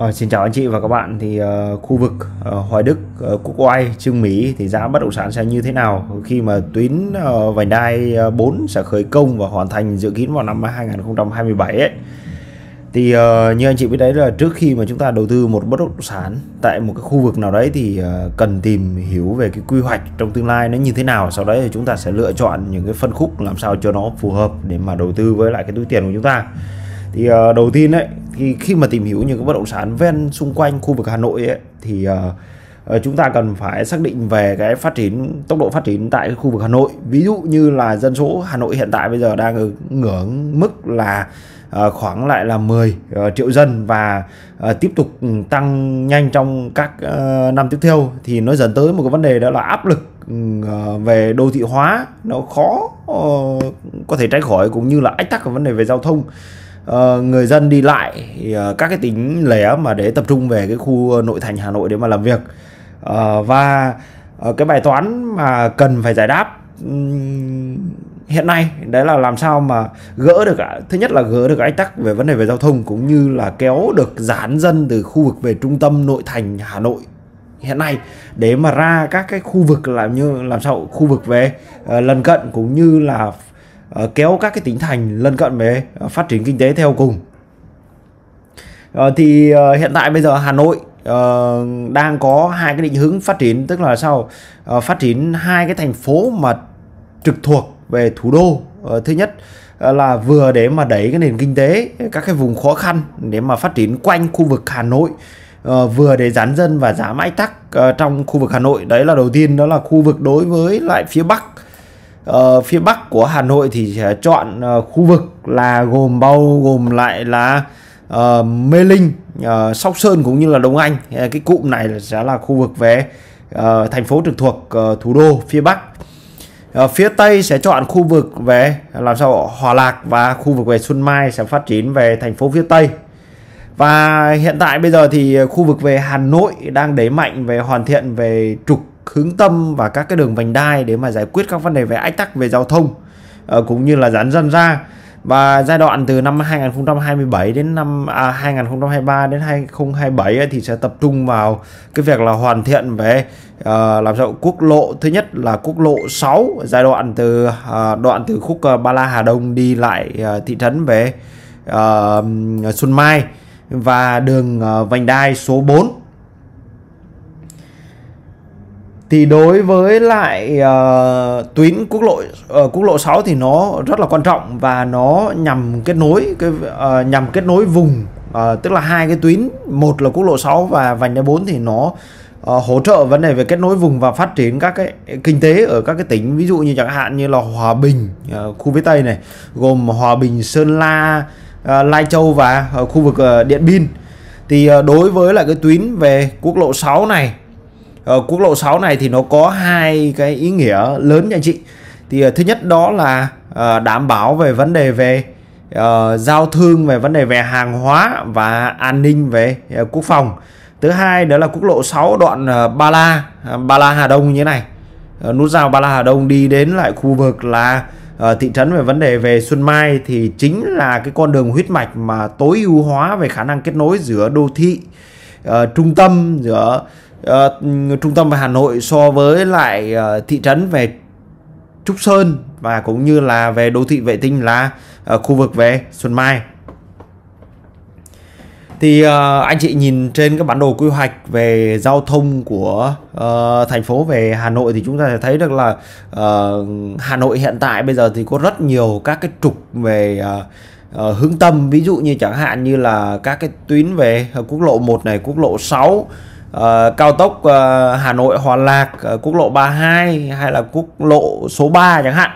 À, xin chào anh chị và các bạn thì uh, khu vực uh, Hoài Đức, uh, Quốc Oai, Trương Mỹ thì giá bất động sản sẽ như thế nào khi mà tuyến uh, vành đai uh, 4 sẽ khởi công và hoàn thành dự kiến vào năm 2027 ấy. Thì uh, như anh chị biết đấy là trước khi mà chúng ta đầu tư một bất động sản tại một cái khu vực nào đấy thì uh, cần tìm hiểu về cái quy hoạch trong tương lai nó như thế nào, sau đấy thì chúng ta sẽ lựa chọn những cái phân khúc làm sao cho nó phù hợp để mà đầu tư với lại cái túi tiền của chúng ta thì uh, đầu tiên đấy thì khi mà tìm hiểu những cái bất động sản ven xung quanh khu vực Hà Nội ấy, thì uh, chúng ta cần phải xác định về cái phát triển tốc độ phát triển tại khu vực Hà Nội ví dụ như là dân số Hà Nội hiện tại bây giờ đang ở ngưỡng mức là uh, khoảng lại là 10 uh, triệu dân và uh, tiếp tục tăng nhanh trong các uh, năm tiếp theo thì nó dẫn tới một cái vấn đề đó là áp lực ừ, về đô thị hóa nó khó có thể tránh khỏi cũng như là ách tắc ở vấn đề về giao thông Ờ, người dân đi lại ờ, các cái tính lẻ mà để tập trung về cái khu ờ, nội thành Hà Nội để mà làm việc và cái bài toán mà cần phải giải đáp hiện nay đấy là làm sao mà gỡ được thứ nhất là gỡ được ách tắc về vấn đề về giao thông cũng như là kéo được giãn dân từ khu vực về trung tâm nội thành Hà Nội hiện nay để mà ra các cái khu vực làm như làm sao khu vực về uh, lần cận cũng như là Ờ, kéo các cái tỉnh thành lân cận về ờ, phát triển kinh tế theo cùng ờ, thì hiện tại bây giờ Hà Nội đang có hai cái định hướng phát triển tức là sao phát triển hai cái thành phố mà trực thuộc về thủ đô thứ nhất là vừa để mà đẩy cái nền kinh tế các cái vùng khó khăn để mà phát triển quanh khu vực Hà Nội vừa để giãn dân và giảm ách tắc trong khu vực Hà Nội đấy là đầu tiên đó là khu vực đối với lại phía Bắc Ờ, phía bắc của Hà Nội thì sẽ chọn uh, khu vực là gồm bao gồm lại là uh, Mê Linh, uh, Sóc Sơn cũng như là Đông Anh. Uh, cái cụm này sẽ là khu vực về uh, thành phố trực thuộc uh, thủ đô phía bắc. Uh, phía tây sẽ chọn khu vực về làm sao Hòa Lạc và khu vực về Xuân Mai sẽ phát triển về thành phố phía tây. Và hiện tại bây giờ thì khu vực về Hà Nội đang đẩy mạnh về hoàn thiện về trục hướng tâm và các cái đường vành đai để mà giải quyết các vấn đề về ách tắc về giao thông ờ, cũng như là giãn dân ra và giai đoạn từ năm 2027 đến năm à, 2023 đến 2027 ấy, thì sẽ tập trung vào cái việc là hoàn thiện về uh, làm sao quốc lộ thứ nhất là quốc lộ 6 giai đoạn từ uh, đoạn từ khúc uh, Ba La Hà Đông đi lại uh, thị trấn về uh, Xuân Mai và đường uh, vành đai số 4 thì đối với lại uh, tuyến quốc lộ uh, quốc lộ 6 thì nó rất là quan trọng và nó nhằm kết nối cái uh, nhằm kết nối vùng uh, tức là hai cái tuyến một là quốc lộ 6 và vành đai 4 thì nó uh, hỗ trợ vấn đề về kết nối vùng và phát triển các cái kinh tế ở các cái tỉnh ví dụ như chẳng hạn như là Hòa Bình uh, khu phía Tây này gồm Hòa Bình Sơn La uh, Lai Châu và uh, khu vực uh, Điện Biên thì đối với lại cái tuyến về quốc lộ 6 này Ờ, quốc lộ 6 này thì nó có hai cái ý nghĩa lớn nha anh chị thì uh, thứ nhất đó là uh, đảm bảo về vấn đề về uh, giao thương về vấn đề về hàng hóa và an ninh về uh, quốc phòng thứ hai đó là quốc lộ 6 đoạn uh, Ba La uh, Ba La Hà Đông như thế này uh, nút giao Ba La Hà Đông đi đến lại khu vực là uh, thị trấn về vấn đề về Xuân Mai thì chính là cái con đường huyết mạch mà tối ưu hóa về khả năng kết nối giữa đô thị uh, trung tâm giữa uh, trung tâm về Hà Nội so với lại uh, thị trấn về Trúc Sơn và cũng như là về đô thị vệ tinh là uh, khu vực về Xuân Mai thì uh, anh chị nhìn trên các bản đồ quy hoạch về giao thông của uh, thành phố về Hà Nội thì chúng ta sẽ thấy được là uh, Hà Nội hiện tại bây giờ thì có rất nhiều các cái trục về uh, uh, hướng tâm ví dụ như chẳng hạn như là các cái tuyến về quốc lộ 1 này, quốc lộ 6 Ờ, cao tốc uh, Hà Nội Hòa Lạc uh, quốc lộ 32 hay là quốc lộ số 3 chẳng hạn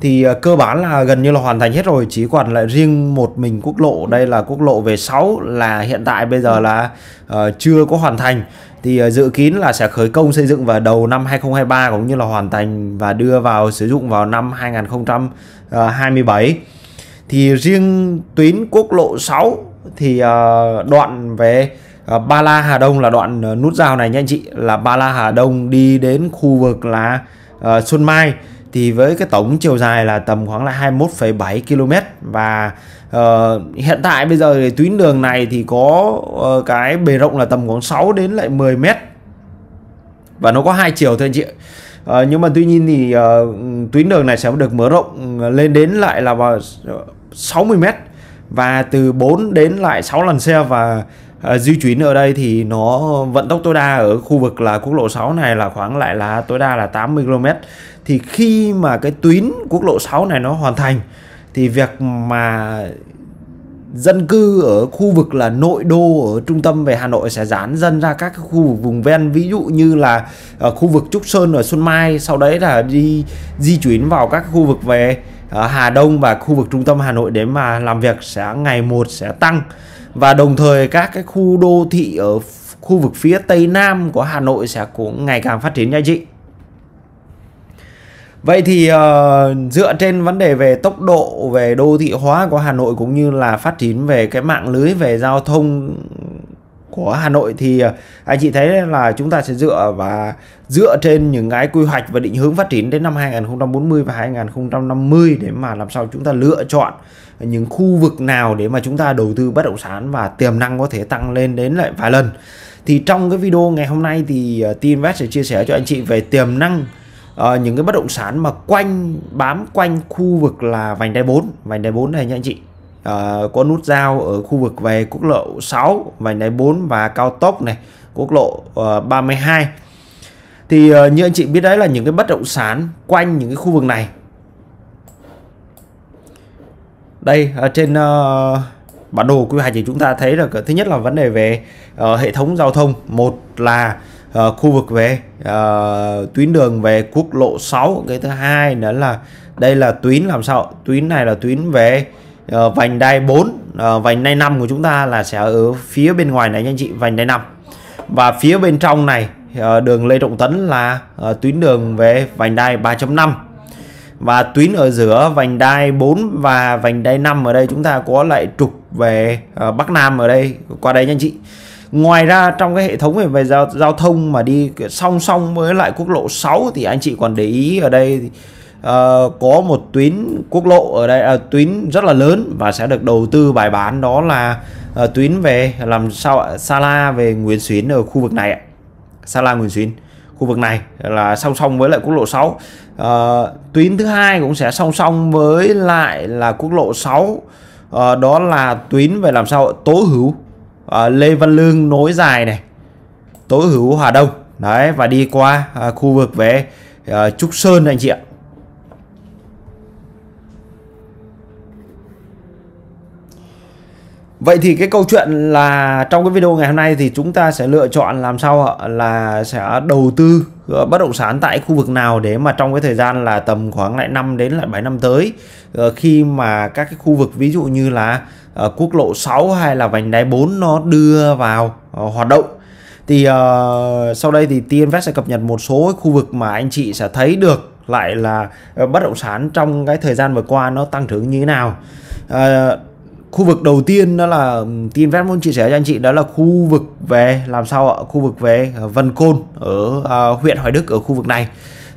thì uh, cơ bản là gần như là hoàn thành hết rồi chỉ còn lại riêng một mình quốc lộ đây là quốc lộ về 6 là hiện tại bây giờ là uh, chưa có hoàn thành thì uh, dự kiến là sẽ khởi công xây dựng vào đầu năm 2023 cũng như là hoàn thành và đưa vào sử dụng vào năm 2027 thì riêng tuyến quốc lộ 6 thì uh, đoạn về Ờ, ba La Hà Đông là đoạn ờ, nút giao này nha anh chị là Ba La Hà Đông đi đến khu vực là à, Xuân Mai thì với cái tổng chiều dài là tầm khoảng là 21,7 km và uh, hiện tại bây giờ thì tuyến đường này thì có uh, cái bề rộng là tầm khoảng 6 đến lại 10 m và nó có hai chiều thôi anh chị uh, nhưng mà tuy nhiên thì uh, tuyến đường này sẽ được mở rộng lên đến lại là vào 60 m và từ 4 đến lại 6 lần xe và à, di chuyển ở đây thì nó vận tốc tối đa ở khu vực là quốc lộ 6 này là khoảng lại là tối đa là 80 km thì khi mà cái tuyến quốc lộ 6 này nó hoàn thành thì việc mà dân cư ở khu vực là nội đô ở trung tâm về Hà Nội sẽ giãn dân ra các khu vực vùng ven ví dụ như là ở ờ, khu vực Trúc Sơn ở Xuân Mai sau đấy là đi di chuyển vào các khu vực về ờ, Hà Đông và khu vực trung tâm Hà Nội để mà làm việc sẽ ngày một sẽ tăng và đồng thời các cái khu đô thị ở khu vực phía tây nam của Hà Nội sẽ cũng ngày càng phát triển nha chị. Vậy thì uh, dựa trên vấn đề về tốc độ về đô thị hóa của Hà Nội cũng như là phát triển về cái mạng lưới về giao thông của Hà Nội thì ờ, anh chị thấy là chúng ta sẽ dựa và dựa trên những cái quy hoạch và định hướng phát triển đến năm 2040 và 2050 để mà làm sao chúng ta lựa chọn những khu vực nào để mà chúng ta đầu tư bất động sản và tiềm năng có thể tăng lên đến lại vài lần thì trong cái video ngày hôm nay thì ờ, Tinvest sẽ chia sẻ cho anh chị về tiềm năng uh, những cái bất động sản mà quanh bám quanh khu vực là vành đai 4 vành đai 4 này nha anh chị uh, có nút giao ở khu vực về quốc lộ 6 vành đai 4 và cao tốc này quốc lộ uh, 32 thì uh, như anh chị biết đấy là những cái bất động sản quanh những cái khu vực này đây ở trên uh, bản đồ quy hoạch thì chúng ta thấy là thứ nhất là vấn đề về uh, hệ thống giao thông một là uh, khu vực về uh, tuyến đường về quốc lộ 6 cái thứ hai nữa là đây là tuyến làm sao tuyến này là tuyến về uh, vành đai 4 uh, vành đai 5 của chúng ta là sẽ ở phía bên ngoài này anh chị vành đai 5 và phía bên trong này uh, đường Lê Trọng Tấn là uh, tuyến đường về vành đai 3.5 và tuyến ở giữa vành đai 4 và vành đai 5 ở đây chúng ta có lại trục về uh, Bắc Nam ở đây qua đây nha anh chị Ngoài ra trong cái hệ thống về, về giao, giao thông mà đi song song với lại quốc lộ 6 thì anh chị còn để ý ở đây uh, có một tuyến quốc lộ ở đây uh, tuyến rất là lớn và sẽ được đầu tư bài bán đó là uh, tuyến về làm sao ạ? Sala về Nguyễn Xuyến ở khu vực này ạ. Sala Nguyễn Xuyến khu vực này là song song với lại quốc lộ 6 à, ờ, tuyến thứ hai cũng sẽ song song với lại là quốc lộ 6 à, ờ, đó là tuyến về làm sao tố hữu à, Lê Văn Lương nối dài này tố hữu Hà Đông đấy và đi qua à, khu vực về à, Trúc Sơn anh chị ạ Vậy thì cái câu chuyện là trong cái video ngày hôm nay thì chúng ta sẽ lựa chọn làm sao là sẽ đầu tư ờ, bất động sản tại khu vực nào để mà trong cái thời gian là tầm khoảng lại 5 đến lại 7 năm tới ờ, khi mà các cái khu vực ví dụ như là ờ, quốc lộ 6 hay là vành đai 4 nó đưa vào hoạt động thì sau đây thì Tnvest e sẽ cập nhật một số khu vực mà anh chị sẽ thấy được lại là bất động sản trong cái thời gian vừa qua nó tăng trưởng như thế nào khu vực đầu tiên đó là tin Vét muốn chia sẻ cho anh chị đó là khu vực về làm sao ạ khu vực về ờ, Vân Côn ở uh, huyện Hoài Đức ở khu vực này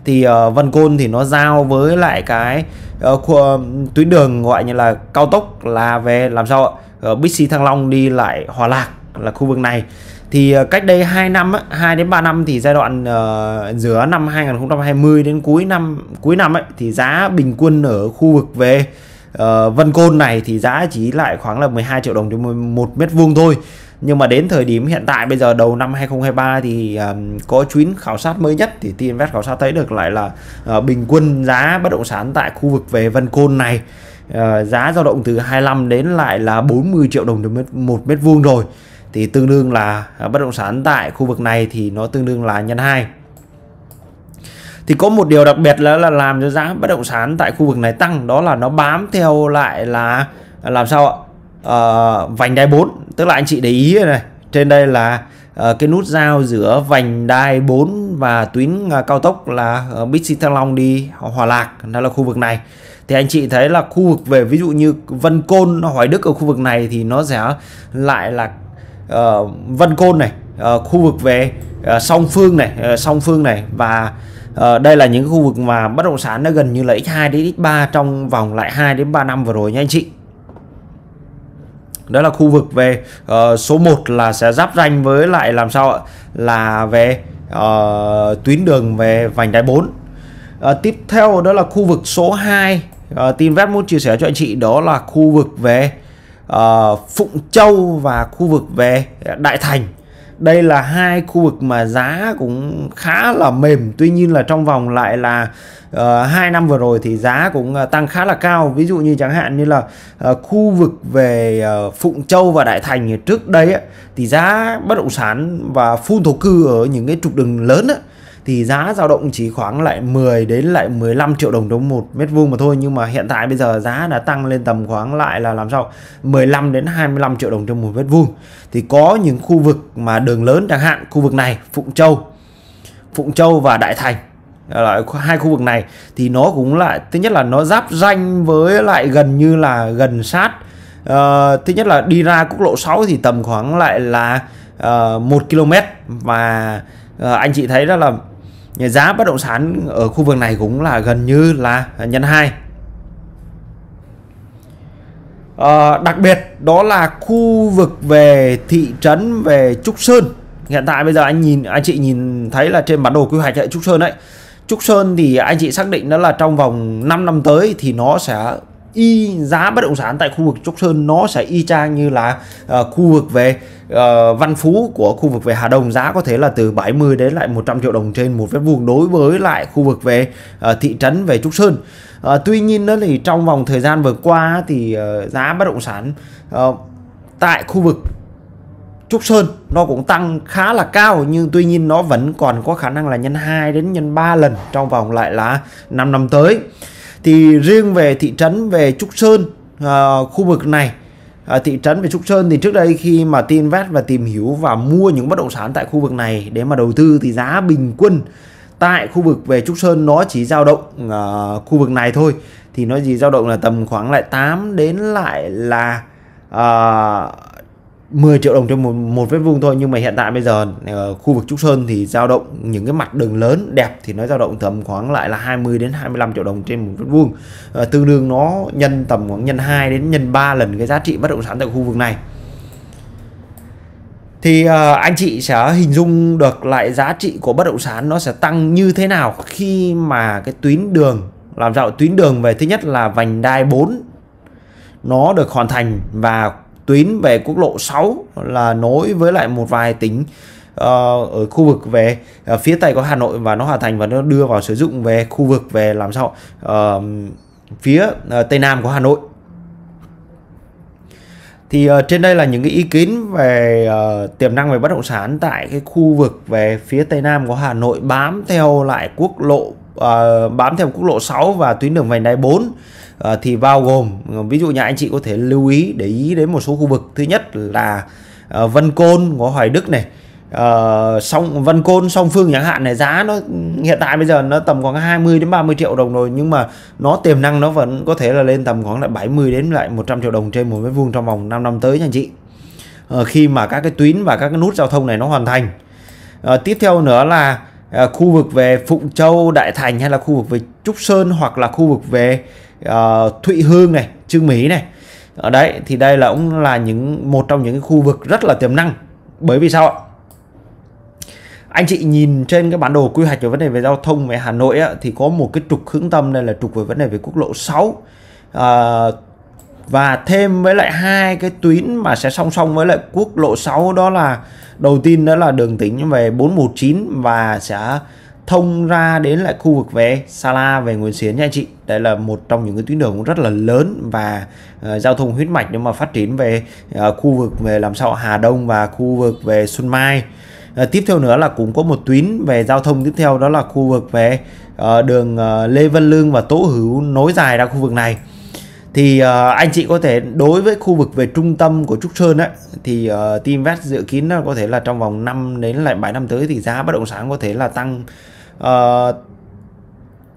thì uh, Vân Côn thì nó giao với lại cái uh, khu, uh, tuyến đường gọi như là cao tốc là về làm sao ạ uh, Bixi Thăng Long đi lại Hòa Lạc là khu vực này thì cách đây 2 năm 2 đến 3 năm thì giai đoạn uh, giữa năm 2020 đến cuối năm cuối năm ấy thì giá bình quân ở khu vực về uh, Vân Côn này thì giá chỉ lại khoảng là 12 triệu đồng cho một mét vuông thôi nhưng mà đến thời điểm hiện tại bây giờ đầu năm 2023 thì um, có chuyến khảo sát mới nhất thì TInvest e khảo sát thấy được lại là uh, bình quân giá bất động sản tại khu vực về Vân Côn này uh, giá dao động từ 25 đến lại là 40 triệu đồng một mét, một mét vuông rồi thì tương đương là uh, bất động sản tại khu vực này thì nó tương đương là nhân 2 thì có một điều đặc biệt là, là làm cho giá bất động sản tại khu vực này tăng đó là nó bám theo lại là làm sao ạ à, vành đai 4 tức là anh chị để ý này trên đây là à, cái nút giao giữa vành đai 4 và tuyến à, cao tốc là à, Big City Thăng Long đi Hòa Lạc đó là khu vực này thì anh chị thấy là khu vực về ví dụ như Vân Côn Hoài Đức ở khu vực này thì nó sẽ lại là uh, Vân Côn này uh, khu vực về uh, song phương này uh, song phương này và Ờ, đây là những khu vực mà bất động sản nó gần như là x2 đến x3 trong vòng lại 2 đến 3 năm vừa rồi nha anh chị. Đó là khu vực về uh, số 1 là sẽ giáp ranh với lại làm sao ạ? Là về uh, tuyến đường về vành đai 4. Uh, tiếp theo đó là khu vực số 2 uh, vét muốn chia sẻ cho anh chị đó là khu vực về uh, Phụng Châu và khu vực về Đại Thành đây là hai khu vực mà giá cũng khá là mềm tuy nhiên là trong vòng lại là ờ, hai uh, năm vừa rồi thì giá cũng ờ, tăng khá là cao ví dụ như chẳng hạn như là uh, khu vực về uh, Phụng Châu và Đại Thành thì trước đây á thì giá bất động sản và phun thổ cư ở những cái trục đường lớn á thì giá dao động chỉ khoảng lại 10 đến lại 15 triệu đồng đồng một mét vuông mà thôi nhưng mà hiện tại bây giờ giá đã tăng lên tầm khoảng lại là làm sao 15 đến 25 triệu đồng trong một mét vuông thì có những khu vực mà đường lớn chẳng hạn khu vực này Phụng Châu Phụng Châu và Đại Thành là hai khu vực này thì nó cũng lại thứ nhất là nó giáp ranh với lại gần như là gần sát Uh, thứ nhất là đi ra quốc lộ 6 thì tầm khoảng lại là uh, 1 km và uh, anh chị thấy đó là giá bất động sản ở khu vực này cũng là gần như là nhân 2 à, ờ, đặc biệt đó là khu vực về thị trấn về Trúc Sơn hiện tại bây giờ anh nhìn anh chị nhìn thấy là trên bản đồ quy hoạch hệ Trúc Sơn đấy Trúc Sơn thì anh chị xác định đó là trong vòng 5 năm tới thì nó sẽ y giá bất động sản tại khu vực Trúc Sơn nó sẽ y chang như là uh, khu vực về uh, Văn Phú của khu vực về Hà Đông giá có thể là từ 70 đến lại 100 triệu đồng trên một mét vuông đối với lại khu vực về uh, thị trấn về Trúc Sơn. Uh, tuy nhiên đó thì trong vòng thời gian vừa qua thì uh, giá bất động sản uh, tại khu vực Trúc Sơn nó cũng tăng khá là cao nhưng tuy nhiên nó vẫn còn có khả năng là nhân 2 đến nhân 3 lần trong vòng lại là 5 năm tới thì riêng về thị trấn về Trúc Sơn à, khu vực này à, thị trấn về Trúc Sơn thì trước đây khi mà tin vét và tìm hiểu và mua những bất động sản tại khu vực này để mà đầu tư thì giá bình quân tại khu vực về Trúc Sơn nó chỉ dao động à, khu vực này thôi thì nó gì dao động là tầm khoảng lại 8 đến lại là à, 10 triệu đồng cho một, một mét vuông thôi nhưng mà hiện tại bây giờ ờ, khu vực Trúc Sơn thì dao động những cái mặt đường lớn đẹp thì nó dao động tầm khoảng lại là 20 đến 25 triệu đồng trên một mét vuông à, tương đương nó nhân tầm khoảng nhân 2 đến nhân 3 lần cái giá trị bất động sản tại khu vực này thì uh, anh chị sẽ hình dung được lại giá trị của bất động sản nó sẽ tăng như thế nào khi mà cái tuyến đường làm sao tuyến đường về thứ nhất là vành đai 4 nó được hoàn thành và tuyến về quốc lộ 6 là nối với lại một vài tỉnh uh, ở khu vực về uh, phía tây có Hà Nội và nó hoàn thành và nó đưa vào sử dụng về khu vực về làm sao uh, phía uh, tây nam của Hà Nội thì uh, trên đây là những cái ý kiến về uh, tiềm năng về bất động sản tại cái khu vực về phía tây nam của Hà Nội bám theo lại quốc lộ uh, bám theo quốc lộ 6 và tuyến đường vành đai 4 Ờ, thì bao gồm ví dụ nhà anh chị có thể lưu ý để ý đến một số khu vực thứ nhất là à, Vân Côn có Hoài Đức này uh, ờ, song Vân Côn song phương chẳng hạn này giá nó hiện tại bây giờ nó tầm khoảng 20 đến 30 triệu đồng rồi nhưng mà nó tiềm năng nó vẫn có thể là lên tầm khoảng lại 70 đến lại 100 triệu đồng trên một mét vuông trong vòng 5 năm tới nha anh chị uh, khi mà các cái tuyến và các cái nút giao thông này nó hoàn thành uh, tiếp theo nữa là uh, khu vực về Phụng Châu Đại Thành hay là khu vực về Trúc Sơn hoặc là khu vực về uh, Thụy Hương này Trương Mỹ này ở đấy thì đây là cũng là những một trong những khu vực rất là tiềm năng bởi vì sao ạ anh chị nhìn trên cái bản đồ quy hoạch về vấn đề về giao thông về Hà Nội á, thì có một cái trục hướng tâm đây là trục về vấn đề về quốc lộ 6 à, ờ, và thêm với lại hai cái tuyến mà sẽ song song với lại quốc lộ 6 đó là đầu tiên đó là đường tỉnh về 419 và sẽ thông ra đến lại khu vực về Sala về Nguyễn Xuyến nha anh chị đây là một trong những cái tuyến đường cũng rất là lớn và uh, giao thông huyết mạch nhưng mà phát triển về uh, khu vực về làm sao Hà Đông và khu vực về Xuân Mai uh, tiếp theo nữa là cũng có một tuyến về giao thông tiếp theo đó là khu vực về uh, đường uh, Lê Văn Lương và Tố Hữu nối dài ra khu vực này thì uh, anh chị có thể đối với khu vực về trung tâm của Trúc Sơn ấy, thì uh, Teamvest dự kiến là có thể là trong vòng 5 đến lại 7 năm tới thì giá bất động sản có thể là tăng uh,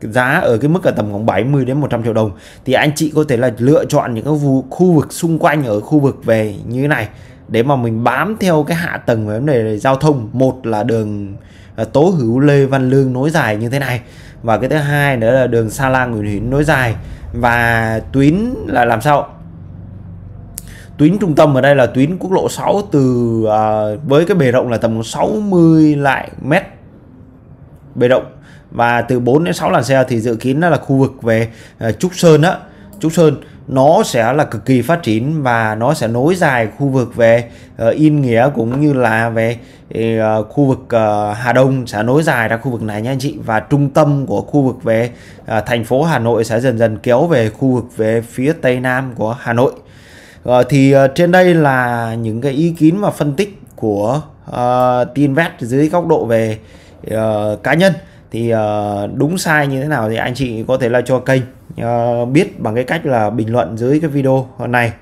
giá ở cái mức ở tầm khoảng 70 đến 100 triệu đồng thì anh chị có thể là lựa chọn những cái khu vực xung quanh ở khu vực về như thế này để mà mình bám theo cái hạ tầng về vấn đề giao thông một là đường à, tố hữu lê văn lương nối dài như thế này và cái thứ hai nữa là đường sa la nguyễn huỳnh nối dài và tuyến là làm sao tuyến trung tâm ở đây là tuyến quốc lộ 6 từ à, với cái bề rộng là tầm 60 lại mét bê động và từ 4 đến 6 làn xe thì dự kiến là khu vực về ờ, Trúc Sơn á Trúc Sơn nó sẽ là cực kỳ phát triển và nó sẽ nối dài khu vực về ờ, Yên Nghĩa cũng như là về ờ, khu vực Hà Đông sẽ nối dài ra khu vực này nha anh chị và trung tâm của khu vực về thành phố Hà Nội sẽ dần dần kéo về khu vực về phía Tây Nam của Hà Nội thì trên đây là những cái ý kiến và phân tích của uh, vét dưới góc độ về uh, cá nhân thì uh, đúng sai như thế nào thì anh chị có thể là cho kênh uh, biết bằng cái cách là bình luận dưới cái video này